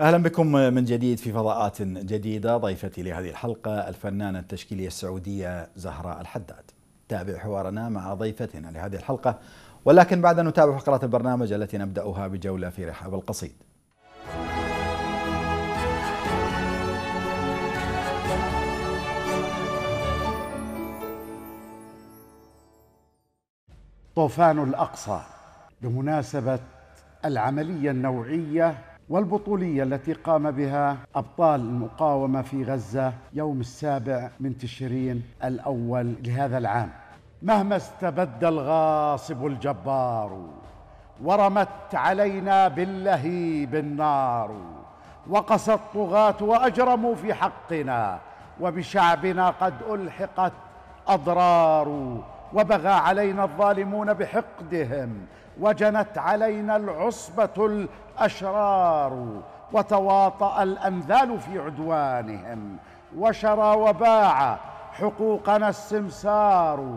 اهلا بكم من جديد في فضاءات جديده ضيفتي لهذه الحلقه الفنانه التشكيليه السعوديه زهراء الحداد. تابع حوارنا مع ضيفتنا لهذه الحلقه ولكن بعد ان نتابع فقرات البرنامج التي نبداها بجوله في رحاب القصيد. طوفان الاقصى بمناسبه العمليه النوعيه والبطولية التي قام بها أبطال المقاومة في غزة يوم السابع من تشرين الأول لهذا العام مهما استبد الغاصب الجبار ورمت علينا باللهيب النار وقسى الطغاة وأجرموا في حقنا وبشعبنا قد ألحقت أضرار وبغى علينا الظالمون بحقدهم وجنت علينا العصبة الأشرار وتواطأ الأنذال في عدوانهم وشرى وباع حقوقنا السمسار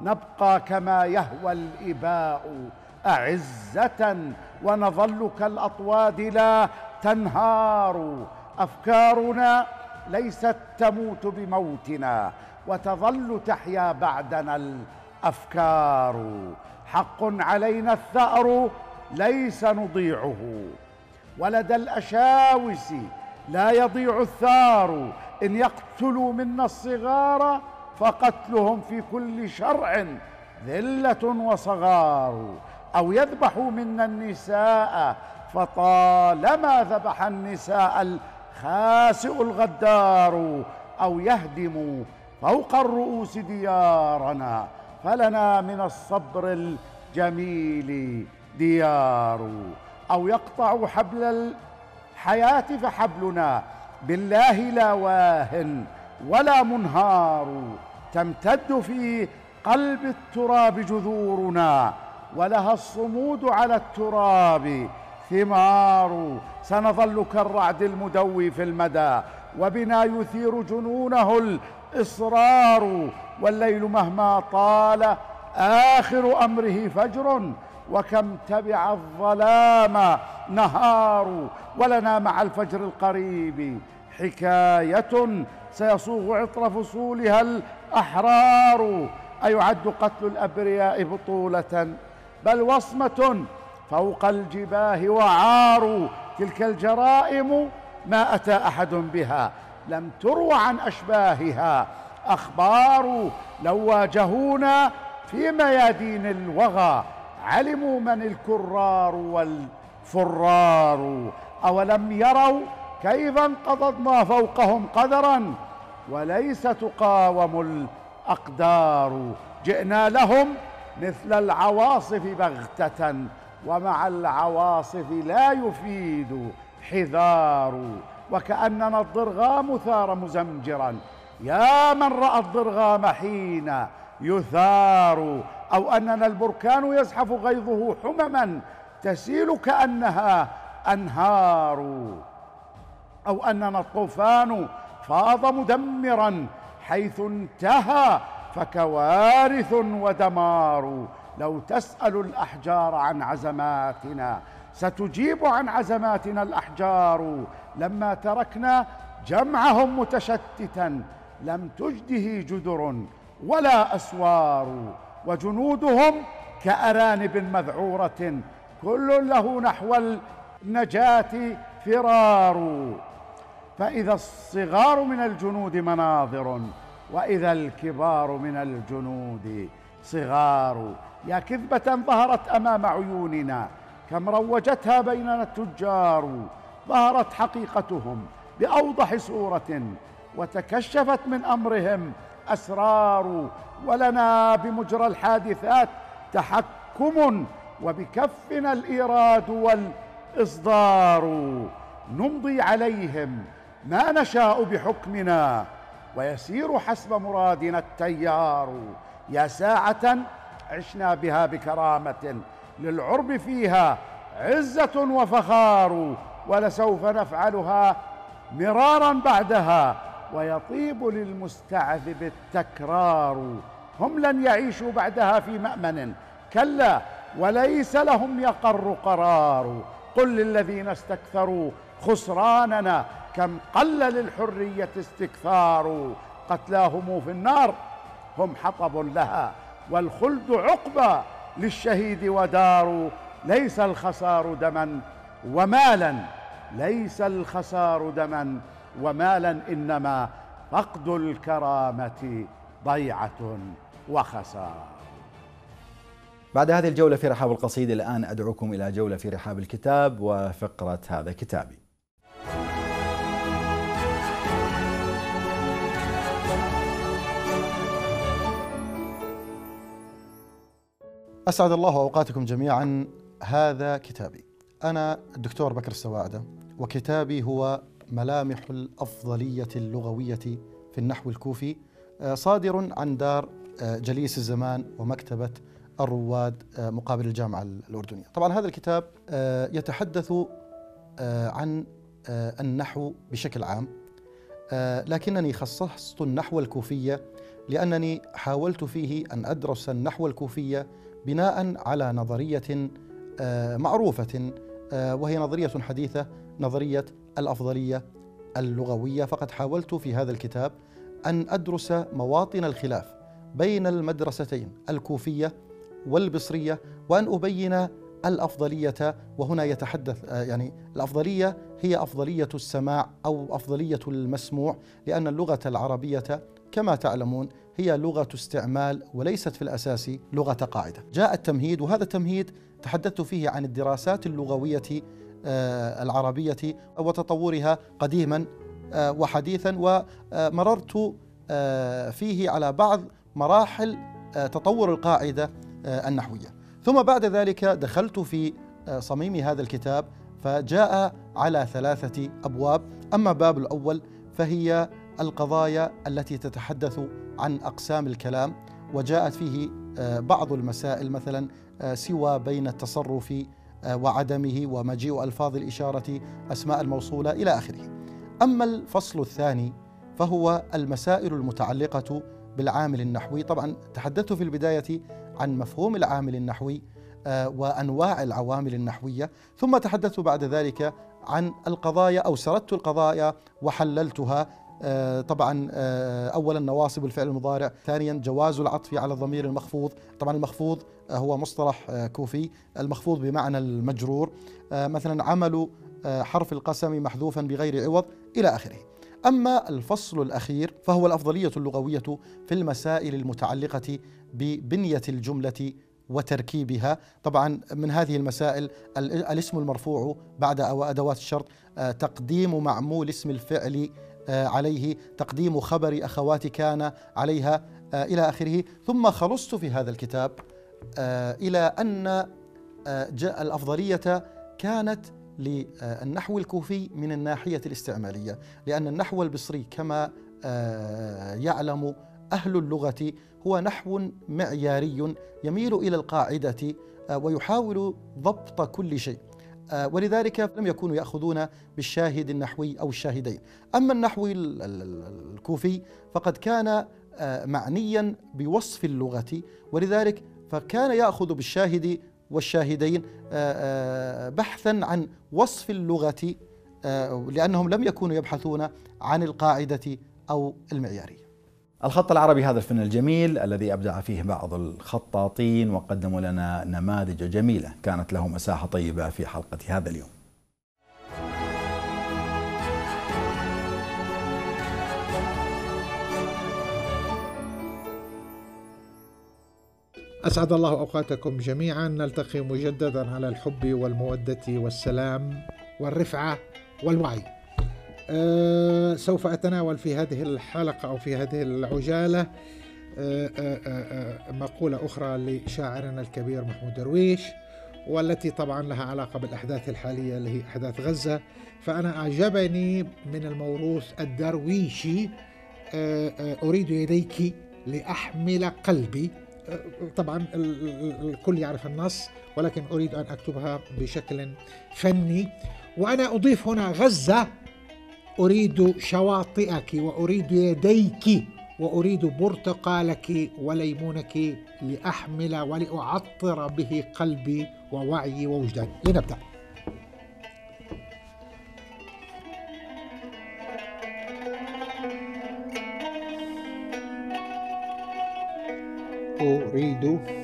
نبقى كما يهوى الإباء أعزة ونظل كالأطواد لا تنهار أفكارنا ليست تموت بموتنا وتظل تحيا بعدنا الأفكار حق علينا الثأر ليس نضيعه ولدى الأشاوس لا يضيع الثار إن يقتلوا منا الصغار فقتلهم في كل شرع ذلة وصغار أو يذبحوا منا النساء فطالما ذبح النساء الخاسئ الغدار أو يهدموا فوق الرؤوس ديارنا فلنا من الصبر الجميل ديار أو يقطع حبل الحياة فحبلنا بالله لا واه ولا منهار تمتد في قلب التراب جذورنا ولها الصمود على التراب ثمار سنظل كالرعد المدوي في المدى وبنا يثير جنونه الإصرار والليل مهما طال آخر أمره فجر وكم تبع الظلام نهار ولنا مع الفجر القريب حكاية سيصوغ عطر فصولها الأحرار أيعد قتل الأبرياء بطولة بل وصمة فوق الجباه وعار تلك الجرائم ما أتى أحد بها لم تروى عن أشباهها أخبار لو واجهونا في ميادين الوغى علموا من الكرار والفرار أولم يروا كيف انقضضنا فوقهم قدرا وليس تقاوم الأقدار جئنا لهم مثل العواصف بغتة ومع العواصف لا يفيد حذار وكأننا الضرغام ثار مزمجرا يا من رأى الضرغام حين يثار أو أننا البركان يزحف غيظه حمما تسيل كأنها أنهار أو أننا الطوفان فاض مدمرا حيث انتهى فكوارث ودمار لو تسأل الأحجار عن عزماتنا ستجيب عن عزماتنا الأحجار لما تركنا جمعهم متشتتا لم تجده جدر ولا أسوار وجنودهم كأرانب مذعورة كل له نحو النجاة فرار فإذا الصغار من الجنود مناظر وإذا الكبار من الجنود صغار يا كذبة ظهرت أمام عيوننا كم روجتها بيننا التجار ظهرت حقيقتهم بأوضح صورة وتكشفت من امرهم اسرار ولنا بمجرى الحادثات تحكم وبكفنا الايراد والاصدار نمضي عليهم ما نشاء بحكمنا ويسير حسب مرادنا التيار يا ساعه عشنا بها بكرامه للعرب فيها عزه وفخار ولسوف نفعلها مرارا بعدها ويطيب للمستعذب التكرار هم لن يعيشوا بعدها في مامن كلا وليس لهم يقر قرار قل للذين استكثروا خسراننا كم قل للحريه استكثار قتلاهم في النار هم حطب لها والخلد عقبى للشهيد ودار ليس الخسار دما ومالا ليس الخسار دما ومالا انما فقد الكرامه ضيعه وخساره بعد هذه الجوله في رحاب القصيده الان ادعوكم الى جوله في رحاب الكتاب وفقره هذا كتابي أسعد الله أوقاتكم جميعا هذا كتابي أنا الدكتور بكر السواعدة وكتابي هو ملامح الأفضلية اللغوية في النحو الكوفي آه، صادر عن دار آه، جليس الزمان ومكتبة الرواد آه، مقابل الجامعة الأردنية طبعا هذا الكتاب يتحدث عن النحو بشكل عام لكنني خصصت النحو الكوفية لأنني حاولت فيه أن أدرس النحو الكوفية بناء على نظرية معروفة وهي نظرية حديثة نظرية الافضليه اللغويه فقد حاولت في هذا الكتاب ان ادرس مواطن الخلاف بين المدرستين الكوفيه والبصريه وان ابين الافضليه وهنا يتحدث يعني الافضليه هي افضليه السماع او افضليه المسموع لان اللغه العربيه كما تعلمون هي لغه استعمال وليست في الاساس لغه قاعده. جاء التمهيد وهذا التمهيد تحدثت فيه عن الدراسات اللغويه آه، العربية وتطورها قديما آه، وحديثا ومررت آه، فيه على بعض مراحل تطور القاعدة النحوية ثم بعد ذلك دخلت في صميم هذا الكتاب فجاء على ثلاثة أبواب أما باب الأول فهي القضايا التي تتحدث عن أقسام الكلام وجاءت فيه بعض المسائل مثلا سوى بين التصرف آه، وعدمه ومجيء الفاظ الاشاره اسماء الموصوله الى اخره. اما الفصل الثاني فهو المسائل المتعلقه بالعامل النحوي، طبعا تحدثت في البدايه عن مفهوم العامل النحوي آه، وانواع العوامل النحويه، ثم تحدثت بعد ذلك عن القضايا او سردت القضايا وحللتها آه، طبعا آه، اولا نواصب الفعل المضارع ثانيا جواز العطف على الضمير المخفوض طبعا المخفوض آه، هو مصطلح كوفي المخفوض بمعنى المجرور مثلا عمل حرف القسم محذوفا بغير عوض الى اخره أما الفصل الأخير فهو الأفضلية اللغوية في المسائل المتعلقة ببنية الجملة وتركيبها طبعا من هذه المسائل الاسم المرفوع بعد أدوات الشرط تقديم معمول اسم الفعل آه، عليه تقديم خبر أخوات كان عليها آه، إلى آخره ثم خلصت في هذا الكتاب آه، إلى أن جاء الأفضلية كانت للنحو الكوفي من الناحية الاستعمالية لأن النحو البصري كما يعلم أهل اللغة هو نحو معياري يميل إلى القاعدة ويحاول ضبط كل شيء آه، ولذلك لم يكونوا يأخذون بالشاهد النحوي أو الشاهدين أما النحوي الكوفي فقد كان آه، معنيا بوصف اللغة ولذلك فكان يأخذ بالشاهد والشاهدين آه، بحثا عن وصف اللغة لأنهم لم يكونوا يبحثون عن القاعدة أو المعيارية الخط العربي هذا الفن الجميل الذي ابدع فيه بعض الخطاطين وقدموا لنا نماذج جميله كانت له مساحه طيبه في حلقه هذا اليوم. أسعد الله أوقاتكم جميعا نلتقي مجددا على الحب والمودة والسلام والرفعة والوعي آه، سوف أتناول في هذه الحلقة أو في هذه العجالة آه، آه، مقولة أخرى لشاعرنا الكبير محمود درويش والتي طبعا لها علاقة بالأحداث الحالية اللي هي أحداث غزة فأنا أعجبني من الموروث الدرويشي أريد يديك لأحمل قلبي طبعا الكل يعرف النص ولكن أريد أن أكتبها بشكل فني وأنا أضيف هنا غزة أريد شواطئك وأريد يديك وأريد برتقالك وليمونك لأحمل ولأعطر به قلبي ووعيي ووجداني لنبدأ أريد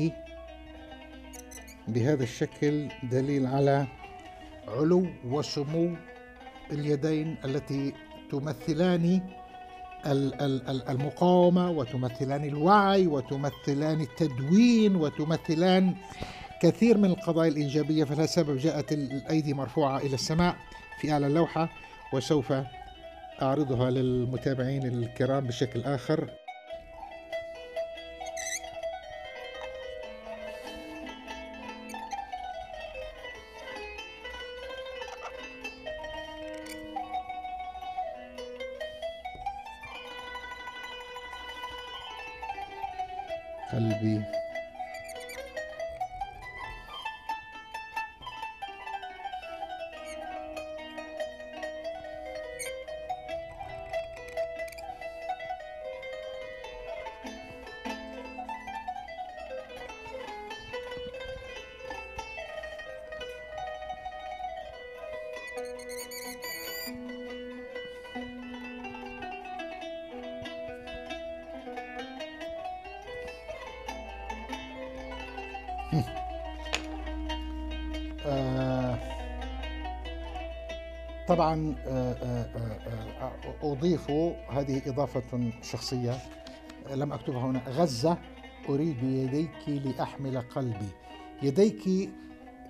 الملكي بهذا الشكل دليل على علو وسمو اليدين التي تمثلان المقاومة وتمثلان الوعي وتمثلان التدوين وتمثلان كثير من القضايا الإيجابية فلا سبب جاءت الأيدي مرفوعة إلى السماء في أعلى اللوحة وسوف أعرضها للمتابعين الكرام بشكل آخر أضيف هذه إضافة شخصية لم أكتبها هنا غزة أريد يديك لأحمل قلبي يديك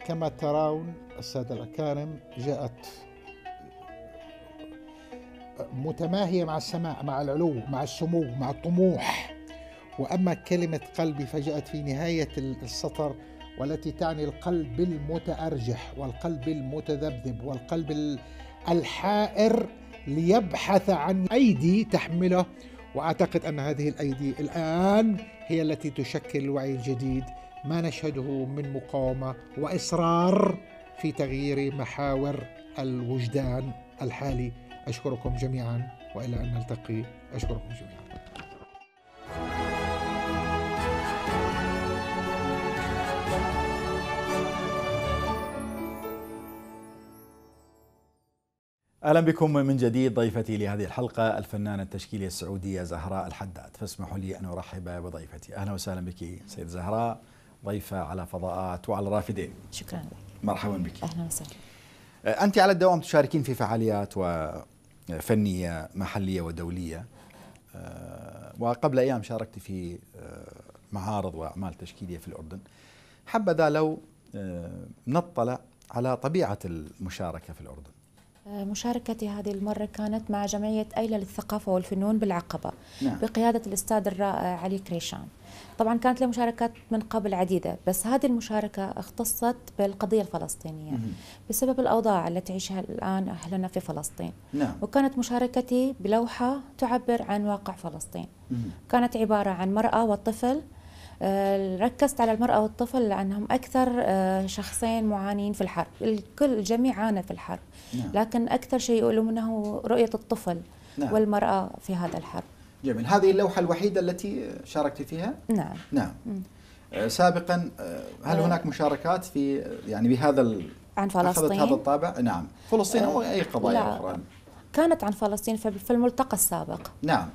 كما ترون السادة الأكارم جاءت متماهية مع السماء مع العلو مع السمو مع الطموح وأما كلمة قلبي فجاءت في نهاية السطر والتي تعني القلب المتأرجح والقلب المتذبذب والقلب الحائر ليبحث عن أيدي تحمله وأعتقد أن هذه الأيدي الآن هي التي تشكل الوعي الجديد ما نشهده من مقاومة وإصرار في تغيير محاور الوجدان الحالي أشكركم جميعا وإلى أن نلتقي أشكركم جميعا اهلا بكم من جديد ضيفتي لهذه الحلقه الفنانه التشكيليه السعوديه زهراء الحداد فاسمحوا لي ان ارحب بضيفتي اهلا وسهلا بك سيد زهراء ضيفه على فضاءات وعلى رافدين شكرا لك مرحبا بك اهلا وسهلا انت على الدوام تشاركين في فعاليات وفنيه محليه ودوليه آه، وقبل ايام شاركت في آه، معارض واعمال تشكيليه في الاردن حبذا لو آه، نطلع على طبيعه المشاركه في الاردن مشاركتي هذه المرة كانت مع جمعية أيلة للثقافة والفنون بالعقبة نعم. بقيادة الأستاذ الرائع علي كريشان طبعا كانت له مشاركات من قبل عديدة بس هذه المشاركة اختصت بالقضية الفلسطينية مم. بسبب الأوضاع التي تعيشها الآن أهلنا في فلسطين نعم. وكانت مشاركتي بلوحة تعبر عن واقع فلسطين مم. كانت عبارة عن مرأة وطفل آه، ركزت على المرأة والطفل لأنهم أكثر آه، شخصين معانين في الحرب الكل الجميع عانى في الحرب نعم. لكن أكثر شيء يؤلمنه رؤية الطفل نعم. والمرأة في هذا الحرب جميل هذه اللوحة الوحيدة التي شاركت فيها؟ نعم نعم آه، سابقا هل هناك مشاركات في يعني بهذا عن فلسطين هذا الطابع؟ نعم فلسطين أو أي قضايا أخرى كانت عن فلسطين في الملتقى السابق نعم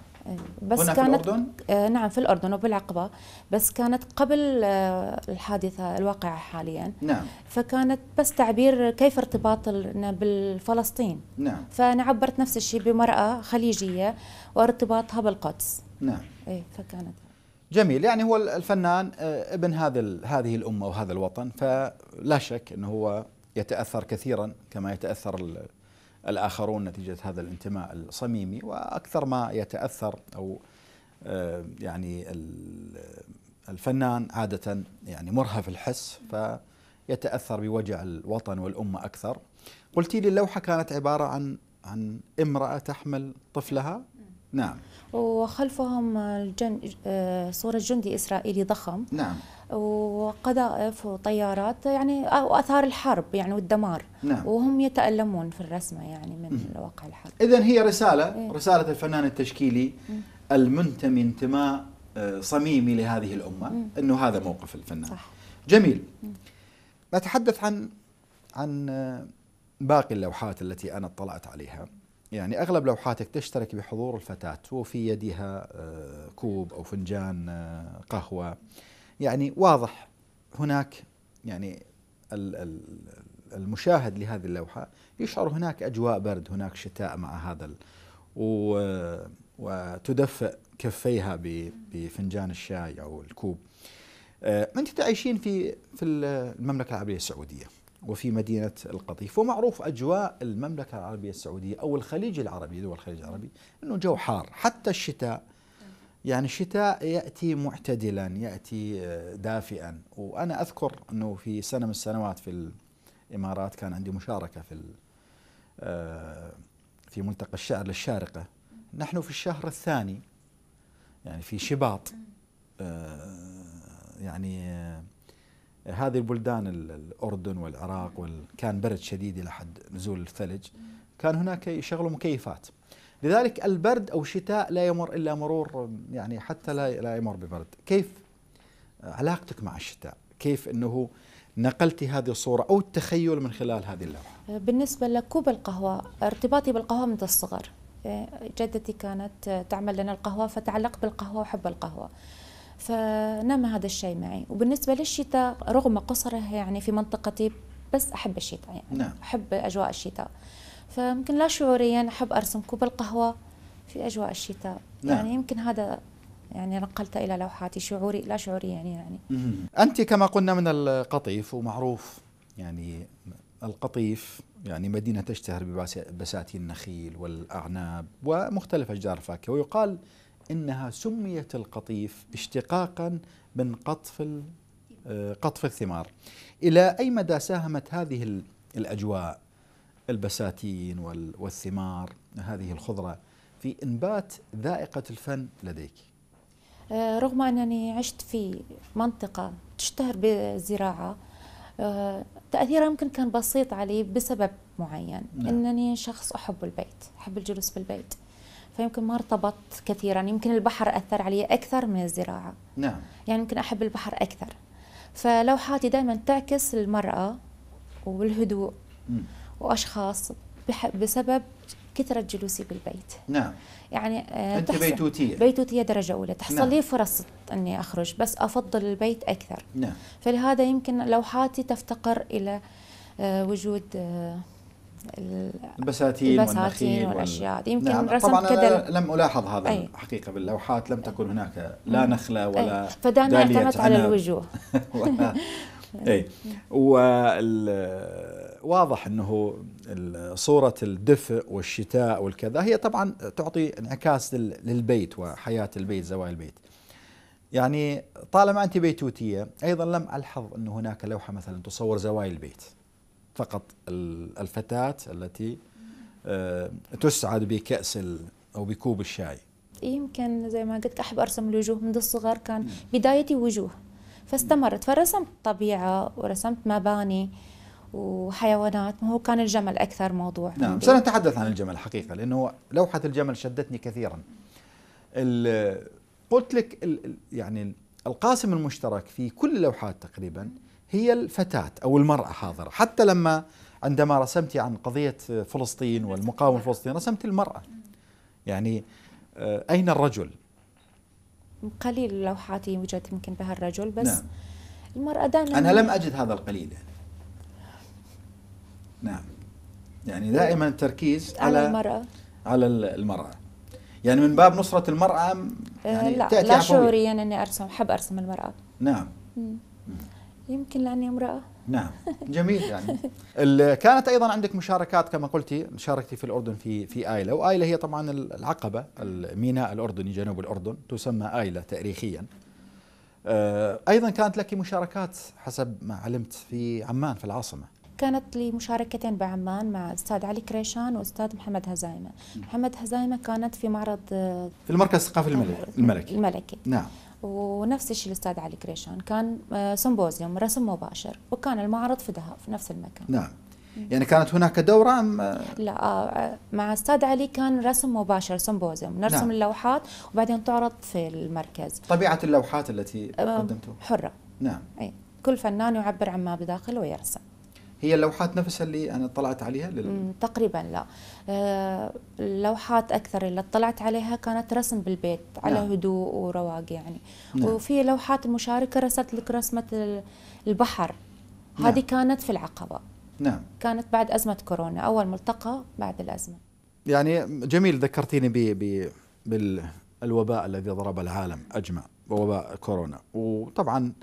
بس هنا كانت في الأردن؟ آه نعم في الأردن وبالعقبة بس كانت قبل آه الحادثة الواقعة حاليا نعم فكانت بس تعبير كيف ارتباطنا بالفلسطين نعم فأنا عبرت نفس الشيء بمرأة خليجية وارتباطها بالقدس نعم إيه فكانت جميل يعني هو الفنان آه، ابن هذا هذه الأمة وهذا الوطن فلا شك أنه هو يتأثر كثيرا كما يتأثر الآخرون نتيجة هذا الانتماء الصميمي وأكثر ما يتأثر أو آه، يعني الفنان عادة يعني مرهف الحس فيتأثر بوجع الوطن والأمة أكثر قلت لي اللوحة كانت عبارة عن عن امرأة تحمل طفلها نعم وخلفهم الجن... آه، صورة جندي إسرائيلي ضخم نعم وقذائف وطيارات يعني واثار الحرب يعني والدمار نعم. وهم يتالمون في الرسمه يعني من واقع الحرب اذا هي رساله إيه؟ رساله الفنان التشكيلي مم. المنتمي انتماء آه، صميمي لهذه الامه مم. انه هذا موقف الفنان صح. جميل نتحدث عن عن آه، باقي اللوحات التي انا اطلعت عليها يعني اغلب لوحاتك تشترك بحضور الفتاه وفي يدها آه، كوب او فنجان قهوه يعني واضح هناك يعني المشاهد لهذه اللوحه يشعر هناك اجواء برد هناك شتاء مع هذا وتدفئ كفيها بفنجان الشاي او الكوب آه، انت تعيشين في في المملكه العربيه السعوديه وفي مدينه القطيف ومعروف اجواء المملكه العربيه السعوديه او الخليج العربي دول الخليج العربي انه جو حار حتى الشتاء يعني الشتاء ياتي معتدلا ياتي آه، دافئا وانا اذكر انه في سنه من السنوات في الامارات كان عندي مشاركه في آه، في ملتقى الشعر للشارقه نحن في الشهر الثاني يعني في شباط آه، يعني هذه البلدان الاردن والعراق كان برد شديد الى حد نزول الثلج كان هناك يشغلوا مكيفات لذلك البرد أو الشتاء لا يمر إلا مرور يعني حتى لا لا يمر ببرد كيف علاقتك مع الشتاء كيف أنه نقلتي هذه الصورة أو التخيل من خلال هذه اللوحة بالنسبة لكوب القهوة ارتباطي بالقهوة منذ الصغر جدتي كانت تعمل لنا القهوة فتعلقت بالقهوة وحب القهوة فنام هذا الشيء معي وبالنسبة للشتاء رغم قصره يعني في منطقتي بس أحب الشتاء يعني نعم. أحب أجواء الشتاء فممكن لا شعوريا احب ارسم كوب القهوه في اجواء الشتاء نعم. يعني يمكن هذا يعني نقلته الى لوحاتي شعوري لا شعوريا يعني, يعني. انت كما قلنا من القطيف ومعروف يعني القطيف يعني مدينه تشتهر ببساتين النخيل والاعناب ومختلف اشجار الفاكهه ويقال انها سميت القطيف اشتقاقا من قطف آه، قطف الثمار الى اي مدى ساهمت هذه الاجواء البساتين والثمار هذه الخضرة في إنبات ذائقة الفن لديك آه، رغم أنني عشت في منطقة تشتهر بالزراعة آه، تأثيرها يمكن كان بسيط علي بسبب معين نعم. أنني شخص أحب البيت أحب الجلوس بالبيت فيمكن ما ارتبطت كثيرا يمكن البحر أثر علي أكثر من الزراعة نعم يعني يمكن أحب البحر أكثر فلوحاتي دائما تعكس المرأة والهدوء مم. واشخاص بسبب كثرة جلوسي بالبيت نعم يعني آه، أنت بيتوتية بيتوتية درجة أولى تحصل نعم. لي فرص أني أخرج بس أفضل البيت أكثر نعم فلهذا يمكن لوحاتي تفتقر إلى آه، وجود آه، البساتين, البساتين والاشياء وال... يمكن نعم. رسم طبعا كدل... لم الاحظ هذا أي. حقيقه باللوحات لم تكن هناك لا نخله ولا فدائما اعتمدت على الوجوه اي إيه. وواضح انه صوره الدفء والشتاء والكذا هي طبعا تعطي انعكاس للبيت وحياه البيت زوايا البيت. يعني طالما انت بيتوتيه ايضا لم الحظ ان هناك لوحه مثلا تصور زوايا البيت. فقط الفتاه التي آه، تسعد بكاس او بكوب الشاي. يمكن زي ما قلت احب ارسم الوجوه منذ الصغر كان بدايتي وجوه فاستمرت فرسمت طبيعة ورسمت مباني وحيوانات هو كان الجمل أكثر موضوع نعم عندي. سنتحدث عن الجمل حقيقة لأنه لوحة الجمل شدتني كثيرا قلت لك يعني القاسم المشترك في كل اللوحات تقريبا هي الفتاة أو المرأة حاضرة حتى لما عندما رسمت عن قضية فلسطين والمقاومة الفلسطينية رسمت المرأة يعني آه، أين الرجل قليل اللوحات يوجد يمكن بها الرجل بس نعم. المرأة دائما أنا لم أجد هذا القليل يعني. نعم يعني دائما التركيز على, على المرأة على المرأة يعني من باب نصرة المرأة أه، يعني لا لا شعوريا أني أرسم أحب أرسم المرأة نعم مم. يمكن لأني امرأة نعم جميل يعني كانت ايضا عندك مشاركات كما قلتي شاركتي في الاردن في في ايله وايله هي طبعا العقبه الميناء الاردني جنوب الاردن تسمى ايله تاريخيا آه، ايضا كانت لك مشاركات حسب ما علمت في عمان في العاصمه كانت لي مشاركتين بعمان مع استاذ علي كريشان واستاذ محمد هزايمه محمد هزايمه كانت في معرض آه، في المركز الثقافي الملكي الملكي نعم ونفس الشيء الاستاذ علي كريشان كان آه، سمبوزيوم رسم مباشر وكان المعرض في دهب في نفس المكان نعم يعني كانت هناك دورة أم آه؟ لا آه، مع أستاذ علي كان رسم مباشر سمبوزيوم نرسم نعم. اللوحات وبعدين تعرض في المركز طبيعة اللوحات التي قدمتوها حرة نعم أي. كل فنان يعبر عما بداخله ويرسم هي اللوحات نفسها اللي أنا طلعت عليها لل... تقريبا لا اللوحات آه، اكثر اللي اطلعت عليها كانت رسم بالبيت على نعم. هدوء ورواق يعني نعم. وفي لوحات المشاركه رسمت لك رسمه البحر نعم. هذه كانت في العقبه نعم كانت بعد ازمه كورونا اول ملتقى بعد الازمه يعني جميل ذكرتيني ب ب بالوباء الذي ضرب العالم اجمع وباء كورونا وطبعا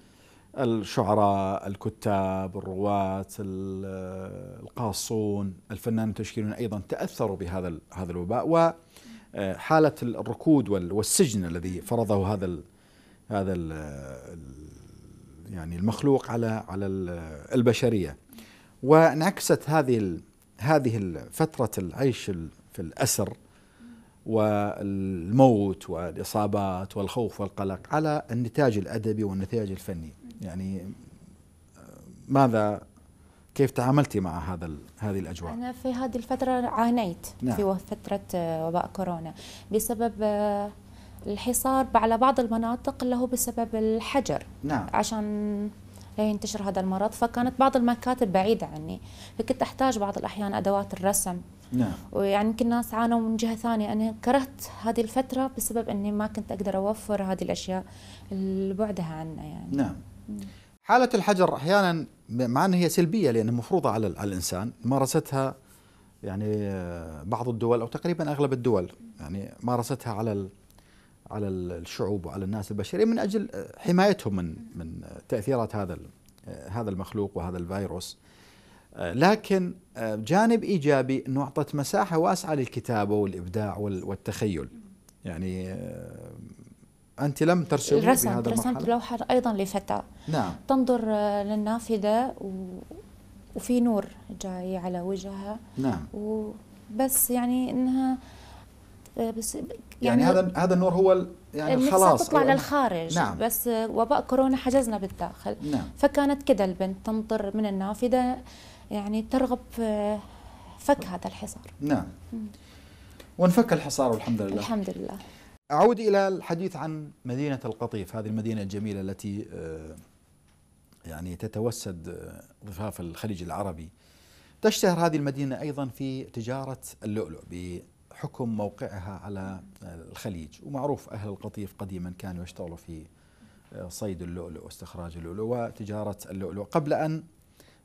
الشعراء الكتاب الرواة القاصون الفنان التشكيلون أيضا تأثروا بهذا هذا الوباء وحالة آه، الركود والسجن الذي فرضه هذا الـ هذا الـ يعني المخلوق على على البشرية وانعكست هذه هذه فترة العيش في الأسر والموت والإصابات والخوف والقلق على النتاج الأدبي والنتاج الفني يعني ماذا كيف تعاملتي مع هذا هذه الاجواء؟ انا في هذه الفتره عانيت نعم. في فتره آه، وباء كورونا بسبب آه، الحصار على بعض المناطق اللي هو بسبب الحجر نعم. عشان لا ينتشر هذا المرض فكانت بعض المكاتب بعيدة عني فكنت أحتاج بعض الأحيان أدوات الرسم نعم. ويعني يمكن الناس عانوا من جهة ثانية أنا كرهت هذه الفترة بسبب أني ما كنت أقدر أوفر هذه الأشياء اللي بعدها عنا يعني نعم حالة الحجر أحيانا مع أن هي سلبية لأنها مفروضة على الإنسان مارستها يعني آه، بعض الدول أو تقريبا أغلب الدول يعني مارستها على على الشعوب وعلى الناس البشرية من أجل آه، حمايتهم من من تأثيرات هذا آه، هذا المخلوق وهذا الفيروس لكن جانب إيجابي أنه أعطت مساحة واسعة للكتابة والإبداع والتخيل يعني أنت لم ترسمي رسمت بهذا رسمت المرحلة. لوحة أيضا لفتاة نعم تنظر آه، للنافذة و... وفي نور جاي على وجهها نعم وبس يعني إنها آه، بس يعني, يعني هذا هذا النور هو يعني خلاص تطلع للخارج نعم. بس وباء كورونا حجزنا بالداخل نعم. فكانت كذا البنت تنظر من النافذة يعني ترغب فك هذا الحصار نعم وانفك الحصار والحمد لله الحمد لله أعود إلى الحديث عن مدينة القطيف هذه المدينة الجميلة التي آه، يعني تتوسد آه، ضفاف الخليج العربي تشتهر هذه المدينة أيضا في تجارة اللؤلؤ بحكم موقعها على آه، الخليج ومعروف أهل القطيف قديما كانوا يشتغلوا في صيد اللؤلؤ واستخراج اللؤلؤ وتجارة اللؤلؤ قبل أن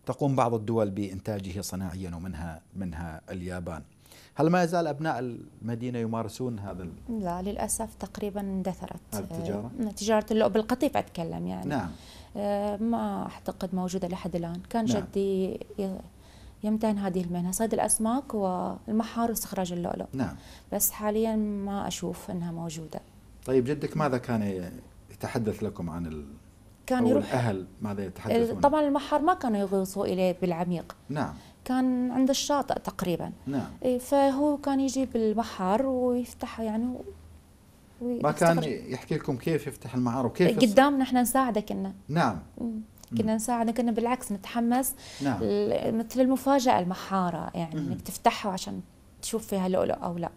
تقوم بعض الدول بإنتاجه صناعيا ومنها منها اليابان هل ما يزال أبناء المدينة يمارسون هذا لا للأسف تقريبا اندثرت التجارة آه، تجارة اللؤلؤ بالقطيف أتكلم يعني نعم آه، ما أعتقد موجودة لحد الآن كان نعم. جدي يمتهن هذه المهنه صيد الاسماك والمحار واستخراج اللؤلؤ نعم بس حاليا ما اشوف انها موجوده طيب جدك ماذا كان يتحدث لكم عن ال... كان يروح الاهل ماذا يتحدثون طبعا المحار ما كانوا يغوصوا اليه بالعميق نعم كان عند الشاطئ تقريبا نعم إيه، فهو كان يجي بالبحر ويفتح يعني ما كان يحكي لكم كيف يفتح المعار وكيف قدامنا احنا نساعده نعم. إيه، كنا نعم كنا نساعده كنا بالعكس نتحمس نعم. مثل المفاجاه المحاره يعني انك تفتحها عشان تشوف فيها لؤلؤ او لا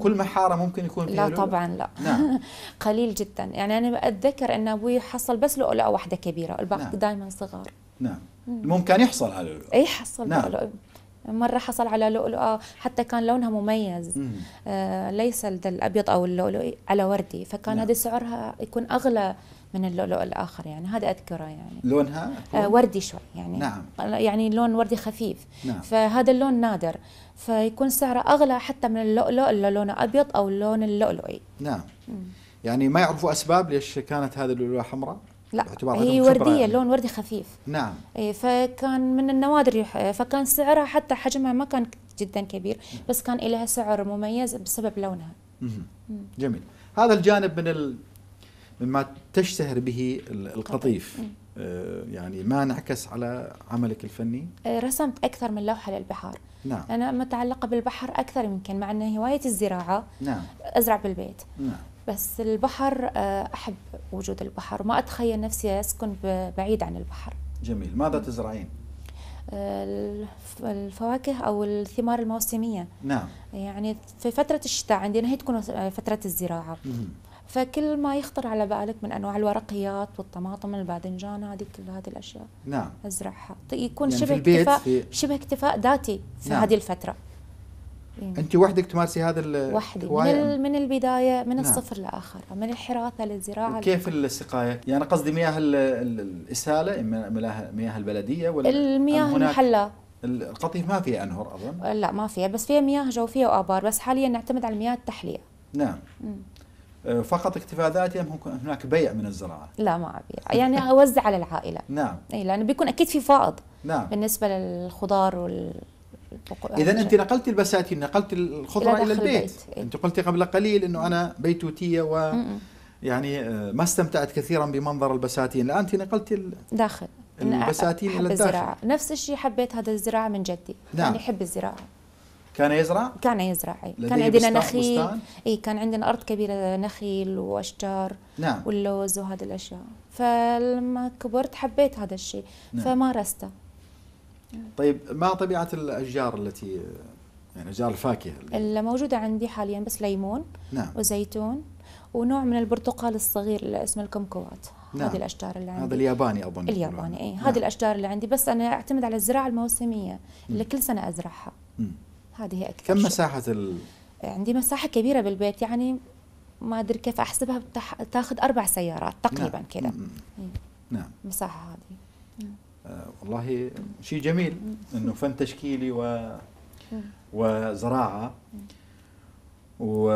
كل محاره ممكن يكون فيها لا لؤلؤ؟ طبعا لا نعم. قليل جدا يعني انا اتذكر ان ابوي حصل بس لؤلؤه واحده كبيره الباقي نعم. دائما صغار نعم ممكن يحصل على لؤلؤه اي حصل نعم. على مرة حصل على لؤلؤة حتى كان لونها مميز آه ليس الأبيض أو اللؤلؤي على وردي فكان نعم. هذا سعرها يكون أغلى من اللؤلؤ الآخر يعني هذا أذكره يعني لونها آه وردي شوي يعني نعم. يعني لون وردي خفيف نعم. فهذا اللون نادر فيكون سعره أغلى حتى من اللؤلؤ اللي لونه أبيض أو اللون اللؤلؤي نعم مم. يعني ما يعرفوا أسباب ليش كانت هذه اللؤلؤة حمراء لا هي ورديه يعني. لون وردي خفيف نعم إيه، فكان من النوادر فكان سعرها حتى حجمها ما كان جدا كبير بس كان لها سعر مميز بسبب لونها جميل هذا الجانب من ال... مما تشتهر به القطيف آه، يعني ما انعكس على عملك الفني؟ إيه، رسمت أكثر من لوحة للبحر نعم. أنا متعلقة بالبحر أكثر يمكن مع انه هوايتي الزراعة نعم. أزرع بالبيت نعم. بس البحر آه، أحب وجود البحر ما أتخيل نفسي أسكن بعيد عن البحر جميل ماذا تزرعين؟ آه، الفواكه او الثمار الموسميه نعم يعني في فتره الشتاء عندنا هي تكون فتره الزراعه فكل ما يخطر على بالك من انواع الورقيات والطماطم الباذنجان هذه كل هذه الاشياء نعم ازرعها يكون يعني شبه اكتفاء شبه اكتفاء ذاتي في نعم. هذه الفتره يعني انت وحدك تمارسي هذا وحدي من, من البدايه من نعم. الصفر لاخر من الحراثه للزراعه كيف السقايه؟ يعني قصدي مياه الاساله مياه البلديه ولا المياه المحلاه القطيف ما فيها انهر اظن أه، لا ما فيها بس فيها مياه جوفيه وابار بس حاليا نعتمد على المياه التحليه نعم م. أه، فقط اكتفاء ذاتي ام هناك بيع من الزراعه؟ لا ما ابيع يعني اوزع على العائله نعم اي لانه بيكون اكيد في فائض نعم بالنسبه للخضار وال اذا انت نقلت البساتين نقلت الخضره الى, إلى البيت, البيت. إيه؟ انت قلتي قبل قليل انه انا بيتوتيه و يعني آه، ما استمتعت كثيرا بمنظر البساتين الان انت نقلت ال... داخل البساتين الى الداخل الزراعة. نفس الشيء حبيت هذا الزراعه من جدي نعم. يعني يحب الزراعه كان يزرع؟ كان يزرع إيه. كان عندنا نخيل اي كان عندنا ارض كبيره نخيل واشجار نعم. واللوز وهذه الاشياء فلما كبرت حبيت هذا الشيء نعم. فمارسته طيب ما طبيعه الاشجار التي يعني اشجار الفاكهه الموجوده عندي حاليا بس ليمون نعم. وزيتون ونوع من البرتقال الصغير اللي اسمه الكمكوات نعم. هذه الاشجار اللي عندي هذا الياباني اظن الياباني اي نعم. هذه الاشجار اللي عندي بس انا اعتمد على الزراعه الموسميه اللي م. كل سنه ازرعها م. هذه هي اكثر كم مساحه ال... عندي مساحه كبيره بالبيت يعني ما ادري كيف احسبها تاخذ اربع سيارات تقريبا نعم. كذا إيه. نعم مساحه هذه والله شيء جميل انه فن تشكيلي و وزراعه و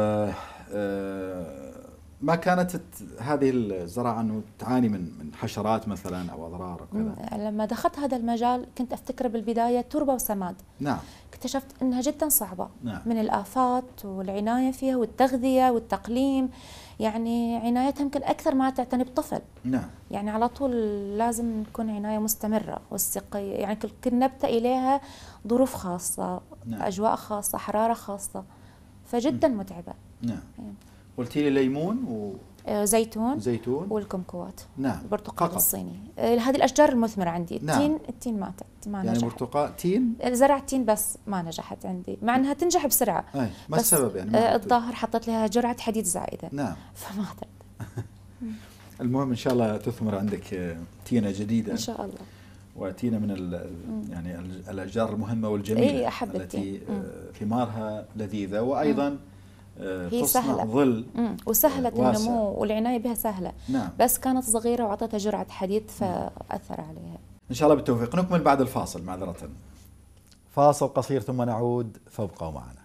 آه، ما كانت هذه الزراعه انه تعاني من من حشرات مثلا او اضرار وكذا لما دخلت هذا المجال كنت افتكر بالبدايه تربه وسماد نعم اكتشفت انها جدا صعبه نعم. من الافات والعنايه فيها والتغذيه والتقليم يعني عنايتها يمكن اكثر ما تعتني بطفل نعم يعني على طول لازم تكون عنايه مستمره والسقيه يعني كل نبته اليها ظروف خاصه نعم. اجواء خاصه حراره خاصه فجدا م. متعبه نعم إيه. قلتي لي ليمون و آه، زيتون زيتون والكمكوات نعم البرتقال فقط. الصيني آه، هذه الاشجار المثمره عندي التين نعم. التين ماتت ما يعني نجحت يعني برتقال تين آه، زرعت تين بس ما نجحت عندي مع انها تنجح بسرعه أي. ما السبب يعني الظاهر حطيت لها جرعه حديد زائده نعم فماتت المهم ان شاء الله تثمر عندك تينه جديده ان شاء الله وتينه من يعني الاشجار المهمه والجميله إيه أحب التي التين. ثمارها لذيذه وايضا مم. آه، هي تصنع سهلة. ظل آه، وسهلة واسع. النمو والعناية بها سهلة نعم. بس كانت صغيرة وعطتها جرعة حديد فأثر عليها إن شاء الله بالتوفيق نكمل بعد الفاصل معذرة فاصل قصير ثم نعود فابقوا معنا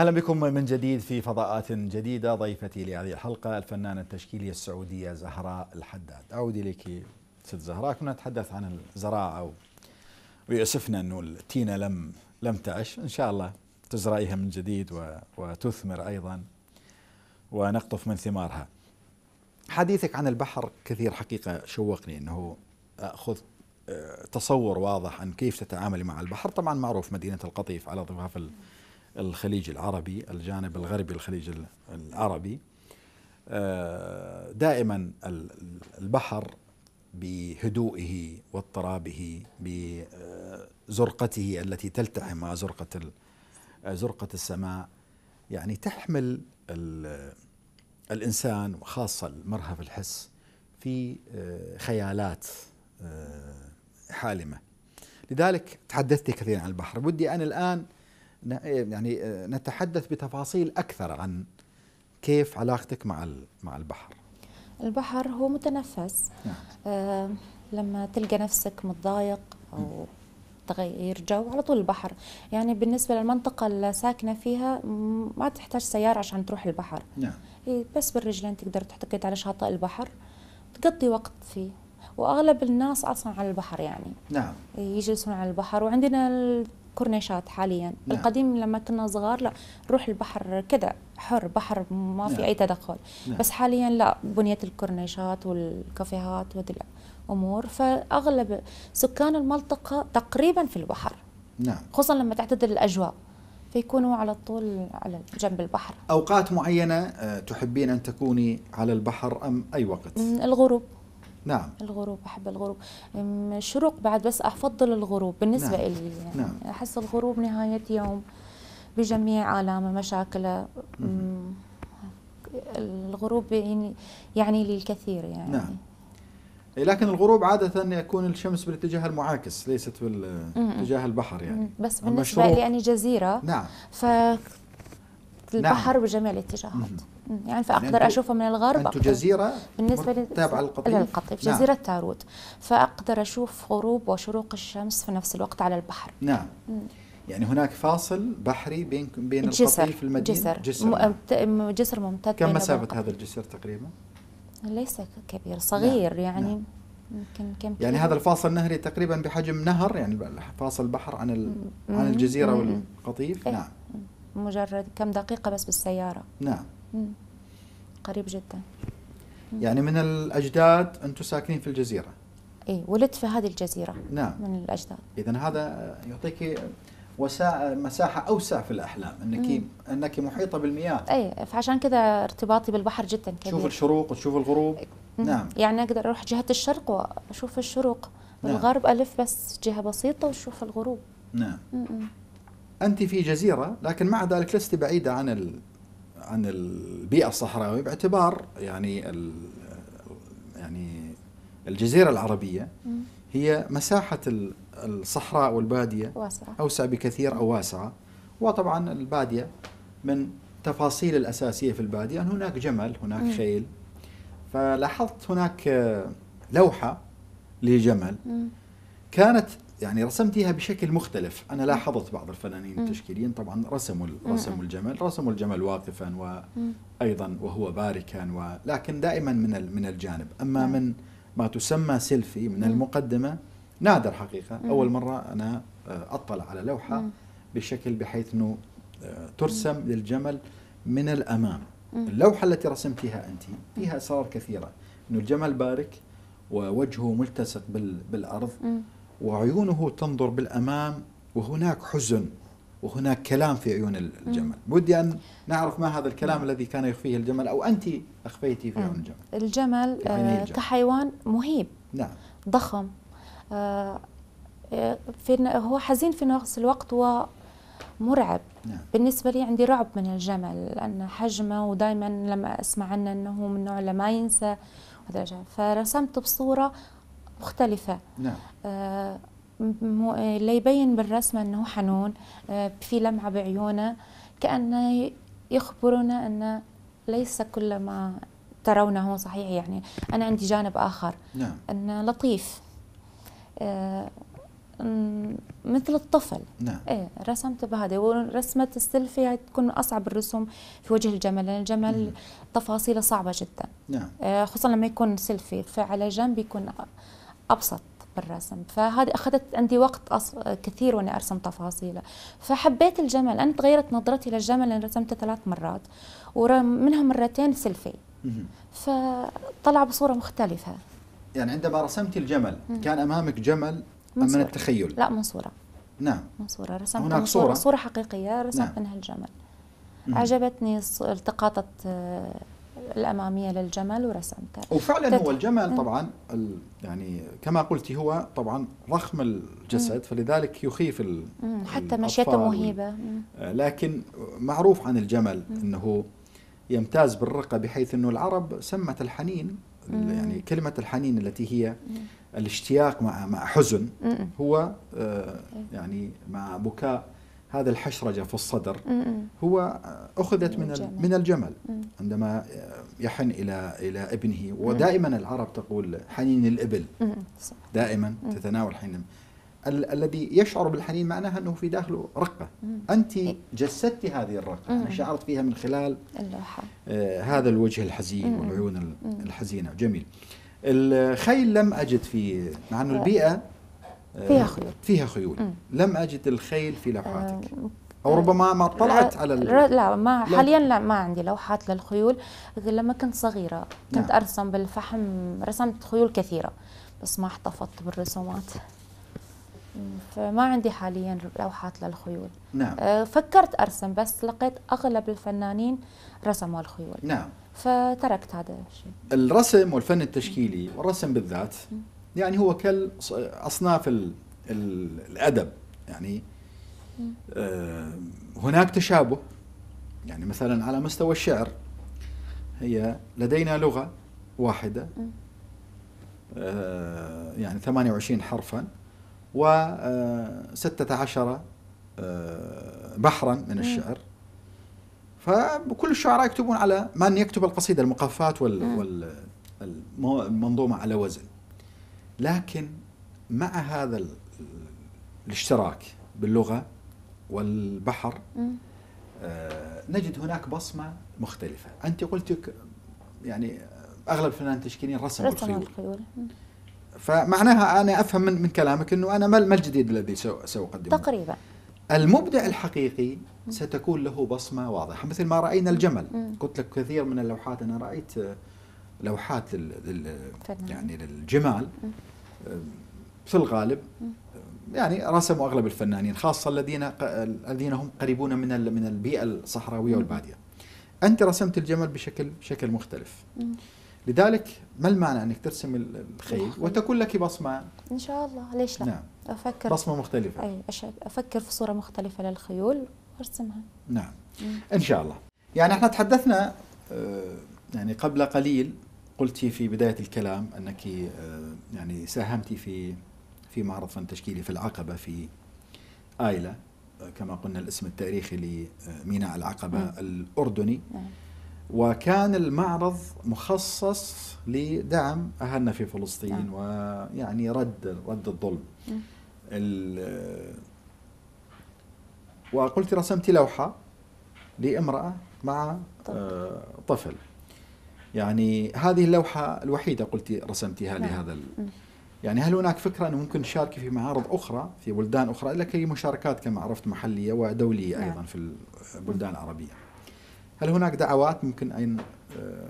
اهلا بكم من جديد في فضاءات جديده ضيفتي لهذه الحلقه الفنانه التشكيليه السعوديه زهراء الحداد اعود اليك ست زهراء كنا نتحدث عن الزراعه ويؤسفنا انه التينه لم لم تعش ان شاء الله تزرعيها من جديد وتثمر ايضا ونقطف من ثمارها حديثك عن البحر كثير حقيقه شوقني انه اخذ آه، تصور واضح عن كيف تتعاملي مع البحر طبعا معروف مدينه القطيف على ضفاف الخليج العربي الجانب الغربي الخليج العربي آه، دائما البحر بهدوئه واضطرابه بزرقته التي تلتحم مع زرقة زرقة السماء يعني تحمل الإنسان وخاصة المرهف الحس في آه، خيالات آه، حالمة لذلك تحدثت كثيرا عن البحر بدي أنا الآن يعني آه، نتحدث بتفاصيل اكثر عن كيف علاقتك مع مع البحر البحر هو متنفس نعم. آه لما تلقى نفسك متضايق او تغير جو على طول البحر يعني بالنسبه للمنطقه اللي ساكنه فيها ما تحتاج سياره عشان تروح البحر نعم إيه، بس بالرجلين تقدر تحتكت على شاطئ البحر تقضي وقت فيه واغلب الناس اصلا على البحر يعني نعم إيه، يجلسون على البحر وعندنا كورنيشات حاليا نعم. القديم لما كنا صغار لا نروح البحر كذا حر بحر ما في نعم. اي تدخل نعم. بس حاليا لا بنيه الكورنيشات والكافيهات وهذه الامور فاغلب سكان المنطقه تقريبا في البحر نعم خصوصا لما تعتدل الاجواء فيكونوا على طول على جنب البحر اوقات معينه آه، تحبين ان تكوني على البحر ام اي وقت الغروب نعم الغروب احب الغروب الشروق بعد بس افضل الغروب بالنسبه نعم. لي يعني نعم. احس الغروب نهايه يوم بجميع الامه مشاكله الغروب يعني لي يعني الكثير يعني نعم لكن الغروب عادة يكون الشمس بالاتجاه المعاكس ليست باتجاه البحر يعني بس بالنسبة لي يعني جزيرة نعم فالبحر نعم. بجميع الاتجاهات يعني فاقدر اشوفه من الغرب انتم جزيره بالنسبه للتابعه للقطيف للقطيف نعم. جزيره تاروت فاقدر اشوف غروب وشروق الشمس في نفس الوقت على البحر نعم يعني هناك فاصل بحري بين بين القطيف المدينه جسر جسر, م... جسر ممتد كم مسافه هذا الجسر تقريبا؟ ليس كبير صغير نعم. يعني نعم. يمكن كم يعني هذا الفاصل النهري تقريبا بحجم نهر يعني فاصل بحر عن عن الجزيره والقطيف إيه. نعم مجرد كم دقيقه بس بالسياره نعم قريب جدا يعني من الأجداد أنتم ساكنين في الجزيرة اي ولدت في هذه الجزيرة نعم من الأجداد إذا هذا يعطيك مساحة أوسع في الأحلام أنك أنك محيطة بالمياه أي فعشان كذا ارتباطي بالبحر جدا كبير تشوف الشروق وتشوف الغروب إيه. مم. نعم يعني أقدر أروح جهة الشرق وأشوف الشروق نعم. الغرب ألف بس جهة بسيطة وأشوف الغروب نعم مم. أنت في جزيرة لكن مع ذلك لست بعيدة عن عن البيئة الصحراوية باعتبار يعني يعني الجزيرة العربية هي مساحة الصحراء والبادية واسعة. أوسع بكثير أو واسعة وطبعا البادية من تفاصيل الأساسية في البادية أن هناك جمل هناك خيل فلاحظت هناك لوحة لجمل كانت يعني رسمتيها بشكل مختلف أنا لاحظت بعض الفنانين التشكيليين طبعا رسموا رسموا الجمل رسموا الجمل واقفا وأيضا وهو باركا ولكن دائما من من الجانب أما نعم. من ما تسمى سيلفي من المقدمة نادر حقيقة أول مرة أنا آه، أطلع على لوحة بشكل بحيث أنه آه، ترسم للجمل من الأمام اللوحة التي رسمتيها أنت فيها أسرار كثيرة أنه الجمل بارك ووجهه ملتصق بالأرض وعيونه تنظر بالامام وهناك حزن وهناك كلام في عيون الجمل ودي أن نعرف ما هذا الكلام مم. الذي كان يخفيه الجمل أو أنت أخفيتي في عيون الجمل الجمل, آه كحيوان مهيب نعم ضخم آه, آه، في هو حزين في نفس الوقت ومرعب نعم. بالنسبة لي عندي رعب من الجمل لأن حجمه ودائما لما أسمع عنه أنه من نوع لا ما ينسى فرسمته بصورة مختلفة نعم اللي آه، آه، يبين بالرسمة أنه حنون آه، في لمعة بعيونه كأنه يخبرنا أن ليس كل ما ترونه صحيح يعني أنا عندي جانب آخر نعم. أنه لطيف مثل الطفل نعم. إيه رسمت بهذا ورسمة السيلفي تكون أصعب الرسوم في وجه الجمل لأن الجمل نعم. تفاصيله صعبة جدا نعم. خصوصا لما يكون سيلفي فعلى جنب يكون ابسط بالرسم فهذه اخذت عندي وقت أص... كثير وانا ارسم تفاصيله فحبيت الجمل انا تغيرت نظرتي للجمل لان رسمته ثلاث مرات ومنها مرتين سيلفي فطلع بصوره مختلفه يعني عندما رسمت الجمل كان امامك جمل من, من التخيل لا من صوره نعم من صوره رسمت هناك من صوره صوره حقيقيه رسمت نعم. منها الجمل عجبتني التقاطت آه، الاماميه للجمل ورسمته وفعلا تت... هو الجمل إيه. طبعا يعني كما قلت هو طبعا ضخم الجسد فلذلك يخيف ال... حتى مشيته مهيبه آه، لكن معروف عن الجمل انه يمتاز بالرقه بحيث انه العرب سمت الحنين يعني كلمه الحنين التي هي الاشتياق مع مع حزن هو آه، إيه. يعني مع بكاء هذا الحشرجة في الصدر هو أخذت من من الجمل عندما يحن إلى إلى ابنه ودائما العرب تقول حنين الإبل دائما تتناول حين ال الذي يشعر بالحنين معناها أنه في داخله رقة أنت إيه. جسدت هذه الرقة أنا شعرت فيها من خلال اللوحة آه هذا الوجه الحزين والعيون الحزينة جميل الخيل لم أجد في مع أنه البيئة آه، فيها خيول فيها خيول مم. لم أجد الخيل في لوحاتك آه، أو ربما ما طلعت على ال... لا ما حاليا لا ما عندي لوحات للخيول لما كنت صغيرة كنت نعم. أرسم بالفحم رسمت خيول كثيرة بس ما احتفظت بالرسومات فما عندي حاليا لوحات للخيول نعم. آه، فكرت أرسم بس لقيت أغلب الفنانين رسموا الخيول نعم فتركت هذا الشيء الرسم والفن التشكيلي والرسم بالذات يعني هو اصناف الادب يعني آه، هناك تشابه يعني مثلا على مستوى الشعر هي لدينا لغه واحده آه، يعني 28 حرفا و 16 آه، بحرا من الشعر فكل الشعراء يكتبون على من يكتب القصيده وال والمنظومه على وزن لكن مع هذا الاشتراك باللغه والبحر آه نجد هناك بصمه مختلفه انت قلت يعني آه، اغلب الفنانين التشكيليين رسموا رسم الخيول, الخيول. فمعناها انا افهم من, من كلامك انه انا ما الجديد الذي ساقدمه تقريبا المبدع الحقيقي ستكون له بصمه واضحه مثل ما راينا الجمل قلت لك كثير من اللوحات انا رايت آه، لوحات لل يعني للجمال آه، في الغالب آه، يعني رسموا اغلب الفنانين خاصه الذين الذين هم قريبون من من البيئه الصحراويه والباديه. انت رسمت الجمل بشكل بشكل مختلف. لذلك ما المانع انك ترسم الخيل نعم. وتكون لك بصمه ان شاء الله ليش لا؟ نعم افكر بصمه مختلفه اي افكر في صوره مختلفه للخيول وارسمها نعم ان شاء الله يعني احنا تحدثنا آه، يعني قبل قليل قلتي في بداية الكلام أنك آه، يعني ساهمتي في في معرض فن تشكيلي في العقبة في آيلة آه، كما قلنا الاسم التاريخي لميناء العقبة م. نعم. الأردني م. نعم. وكان المعرض مخصص لدعم أهلنا في فلسطين م. نعم. ويعني رد رد الظلم وقلت رسمت لوحة لامرأة مع آه، طفل, طفل يعني هذه اللوحة الوحيدة قلت رسمتها نعم. لهذا يعني هل هناك فكرة أنه ممكن تشاركي في معارض أخرى في بلدان أخرى لكي مشاركات كما عرفت محلية ودولية نعم. أيضا في البلدان العربية هل هناك دعوات ممكن أن آه،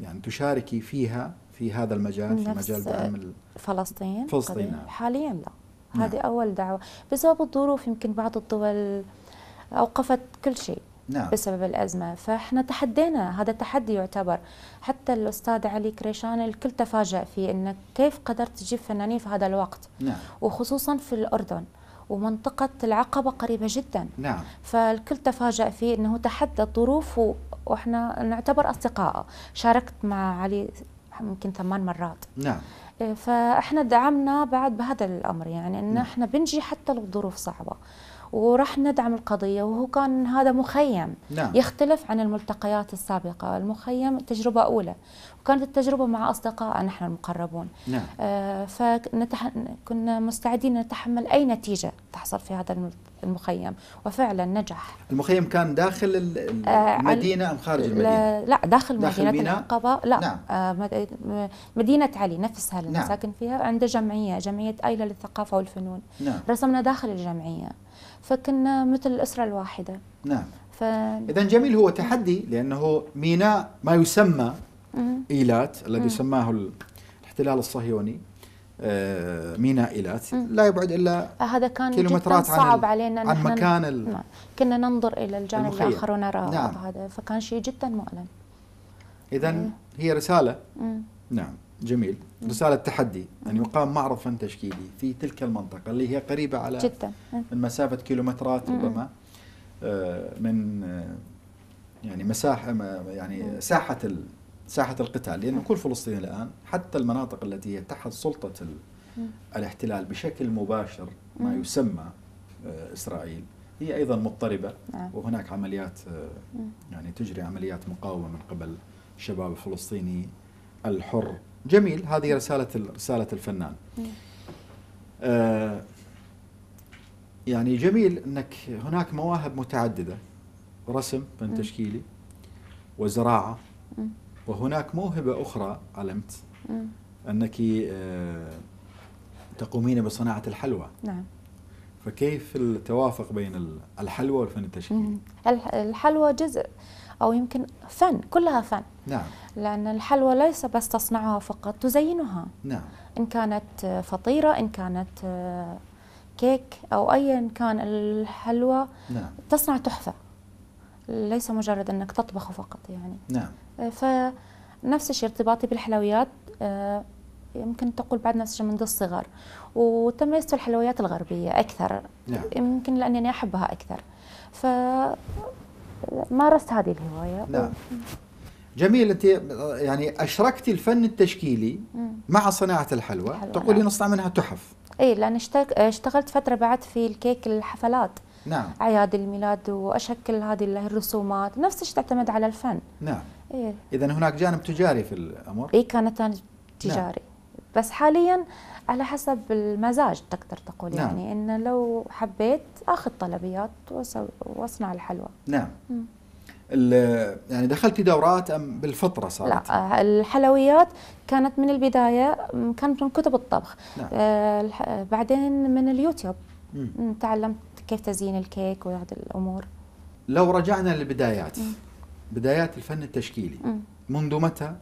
يعني تشاركي فيها في هذا المجال في مجال دعم فلسطين فلسطين نعم. حاليا لا نعم. هذه نعم. أول دعوة بسبب الظروف يمكن بعض الدول أوقفت كل شيء نعم. بسبب الأزمة فإحنا تحدينا هذا التحدي يعتبر حتى الأستاذ علي كريشان الكل تفاجأ فيه أنك كيف قدرت تجيب فنانين في هذا الوقت نعم. وخصوصا في الأردن ومنطقة العقبة قريبة جدا نعم. فالكل تفاجأ فيه أنه تحدى الظروف وإحنا نعتبر أصدقاء شاركت مع علي يمكن ثمان مرات نعم إيه، فاحنا دعمنا بعد بهذا الامر يعني ان نعم. احنا بنجي حتى لو الظروف صعبه وراح ندعم القضية وهو كان هذا مخيم نعم. يختلف عن الملتقيات السابقة المخيم تجربة أولى وكانت التجربة مع أصدقاء نحن المقربون نعم. آه فكنا مستعدين نتحمل أي نتيجة تحصل في هذا المخيم وفعلا نجح المخيم كان داخل آه، المدينة أم خارج المدينة؟ لا داخل, داخل مدينة القضاء لا نعم. آه مدينة علي نفسها اللي نعم. ساكن فيها عند جمعية جمعية أيلة للثقافة والفنون نعم. رسمنا داخل الجمعية فكنا مثل الأسرة الواحدة نعم ف... إذا جميل هو تحدي لأنه ميناء ما يسمى إيلات الذي سماه الاحتلال الصهيوني آه، ميناء إيلات لا يبعد إلا هذا كان كيلومترات جدا صعب عن علينا عن مكان ال... نعم. كنا ننظر إلى الجانب المخير. الآخر ونرى نعم. هذا فكان شيء جدا مؤلم إذا آه. هي رسالة مم. نعم جميل رسالة تحدي أن يقام معرض فن تشكيلي في تلك المنطقة اللي هي قريبة على جدا آه، من مسافة كيلومترات ربما من يعني مساحة آه، يعني ساحة ساحة القتال لأن كل فلسطين الآن حتى المناطق التي هي تحت سلطة الاحتلال بشكل مباشر ما يسمى آه، إسرائيل هي أيضا مضطربة نعم. وهناك عمليات يعني تجري عمليات مقاومة من قبل الشباب الفلسطيني الحر جميل هذه رسالة رسالة الفنان آه يعني جميل أنك هناك مواهب متعددة رسم فن تشكيلي وزراعة وهناك موهبة أخرى علمت أنك آه تقومين بصناعة الحلوى نعم فكيف التوافق بين الحلوى والفن التشكيلي؟ الحلوى جزء أو يمكن فن كلها فن نعم لأن الحلوى ليس بس تصنعها فقط تزينها نعم إن كانت فطيرة إن كانت آه، كيك أو أيا كان الحلوى نعم. تصنع تحفة ليس مجرد أنك تطبخه فقط يعني نعم آه، فنفس الشيء ارتباطي بالحلويات آه، يمكن تقول بعد نفس الشيء منذ الصغر وتميزت في الحلويات الغربية أكثر نعم. يمكن لأنني أحبها أكثر ف مارست هذه الهوايه نعم جميل انت يعني اشركتي الفن التشكيلي مع صناعه الحلوى تقولي نعم. نصنع منها تحف اي لان اشتغلت فتره بعد في الكيك الحفلات نعم اعياد الميلاد واشكل هذه الرسومات نفس الشيء تعتمد على الفن نعم إيه؟ اذا هناك جانب تجاري في الامر اي كانت نعم. تجاري نعم. بس حاليا على حسب المزاج تقدر تقول نعم. يعني ان لو حبيت اخذ طلبيات واصنع الحلوى نعم م. يعني دخلتي دورات ام بالفطره صارت؟ لا الحلويات كانت من البدايه كانت من كتب الطبخ نعم. آه بعدين من اليوتيوب مم. تعلمت كيف تزيين الكيك وهذه الامور لو رجعنا للبدايات مم. بدايات الفن التشكيلي مم. منذ متى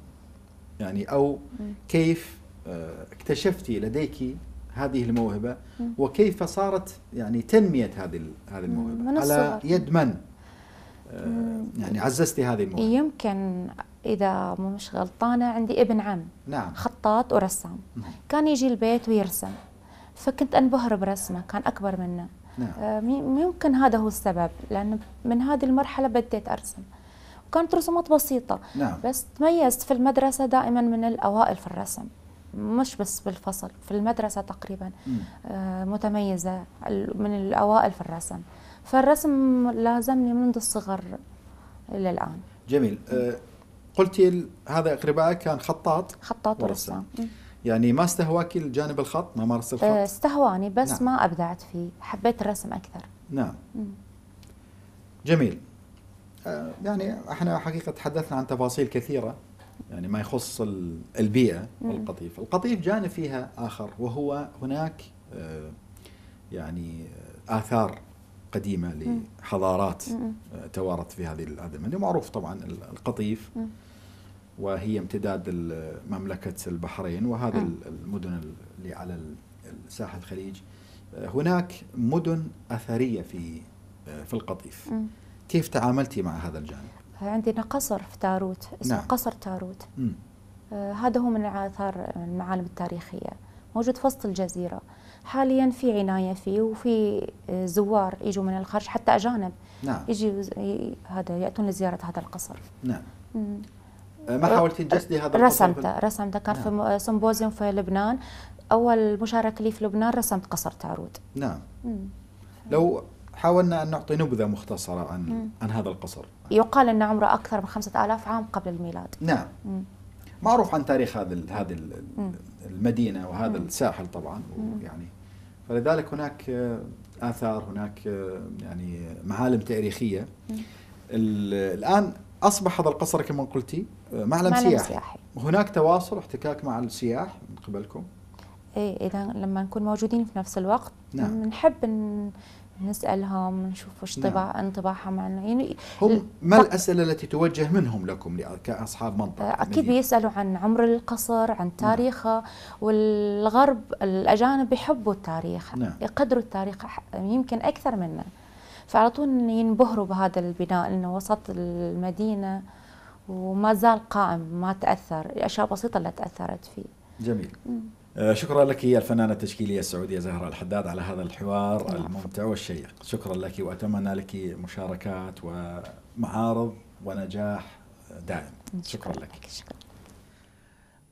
يعني او مم. كيف آه، اكتشفتي لديك هذه الموهبة وكيف صارت يعني تنمية هذه هذه الموهبة من على يد من آه، يعني عززتي هذه الموهبة يمكن إذا مش غلطانة عندي ابن عم نعم. خطاط ورسام كان يجي البيت ويرسم فكنت أنبهر برسمه كان أكبر منه نعم. آه، ممكن هذا هو السبب لأن من هذه المرحلة بديت أرسم وكانت رسومات بسيطة نعم. بس تميزت في المدرسة دائما من الأوائل في الرسم مش بس بالفصل في المدرسة تقريبا آه، متميزة من الأوائل في الرسم فالرسم لازمني منذ الصغر إلى الآن جميل آه، قلتي هذا أقربائك كان خطاط خطاط ورسام يعني ما استهواك الجانب الخط ما مارست آه، الخط استهواني بس نعم. ما أبدعت فيه حبيت الرسم أكثر نعم جميل يعني احنا حقيقة تحدثنا عن تفاصيل كثيرة يعني ما يخص البيئة والقطيف القطيف جانب فيها آخر وهو هناك آه، يعني آه، آثار قديمة لحضارات آه، توارثت في هذه الأزمة معروف طبعا القطيف وهي امتداد مملكة البحرين وهذا المدن اللي على الساحل الخليج هناك مدن أثرية في في القطيف كيف تعاملتي مع هذا الجانب؟ عندنا قصر في تاروت اسمه نعم. قصر تاروت آه هذا هو من آثار المعالم التاريخية موجود في وسط الجزيرة حاليا في عناية فيه وفي آه، زوار يجوا من الخارج حتى أجانب نعم. يجي هذا يأتون لزيارة هذا القصر نعم آه، ما أه، حاولتي تجسدي هذا القصر رسمته رسمته كان نعم. في سمبوزيوم في لبنان اول مشاركه لي في لبنان رسمت قصر تاروت نعم مم. لو حاولنا أن نعطي نبذة مختصرة عن, عن هذا القصر يقال أن عمره أكثر من خمسة آلاف عام قبل الميلاد نعم مم. معروف عن تاريخ هذا هذه المدينة وهذا مم. الساحل طبعا ويعني فلذلك هناك آه، آثار هناك آه، يعني معالم تاريخية الآن أصبح هذا القصر كما قلتي آه، معلم, معلم سياحي. سياحي هناك تواصل واحتكاك مع السياح من قبلكم؟ ايه اذا لما نكون موجودين في نفس الوقت نعم. نحب نسالهم نشوف وش نعم. طباع نعم. انطباعهم عن يعني هم ما الاسئله التي توجه منهم لكم كاصحاب منطقه آه، اكيد يعني بيسالوا عن عمر القصر عن نعم. تاريخه نعم. والغرب الاجانب بيحبوا التاريخ نعم. يقدروا التاريخ يمكن اكثر منا فعلى طول ينبهروا بهذا البناء انه وسط المدينه وما زال قائم ما تاثر الاشياء بسيطه اللي تاثرت فيه جميل م. آه، شكرا لك يا الفنانة التشكيلية السعودية زهرة الحداد على هذا الحوار نعم. الممتع والشيق شكرا لك وأتمنى لك مشاركات ومعارض ونجاح دائم شكرا لك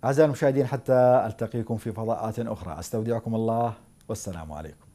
أعزائي المشاهدين حتى ألتقيكم في فضاءات أخرى أستودعكم الله والسلام عليكم